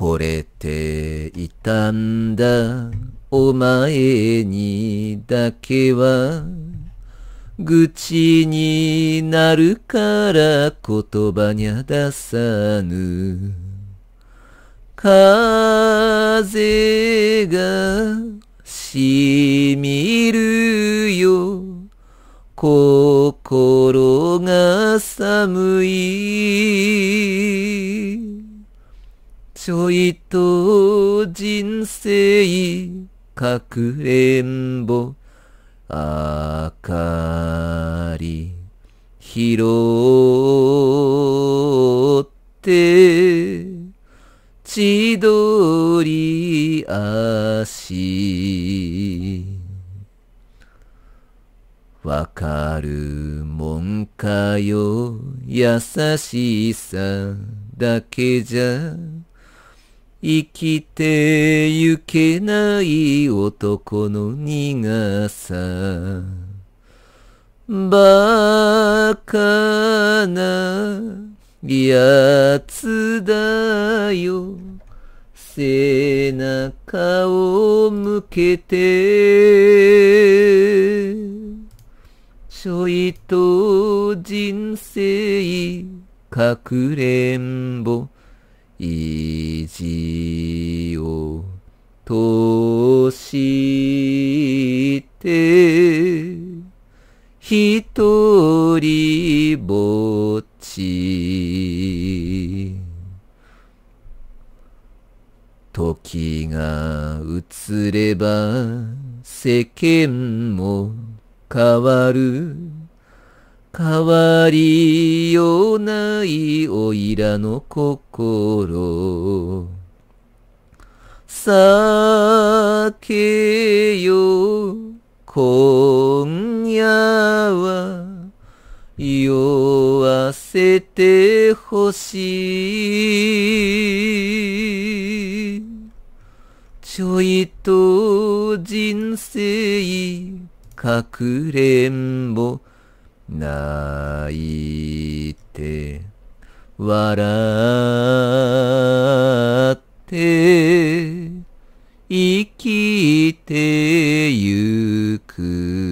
惚れていたんだお前にだけは愚痴になるから言葉にゃ出さぬ風がしみるよ心が寒いちょいと人生かくれんぼ明かり拾って千鳥足わかるもんかよ優しさだけじゃ生きてゆけない男の苦さ。バカなやつだよ。背中を向けて、ちょいと人生隠れんぼ。意地を通して、一人ぼっち。時が移れば世間も変わる。変わりようないおいらの心けよ今夜は酔わせてほしいちょいと人生かくれんぼ泣いて、笑って、生きてゆく。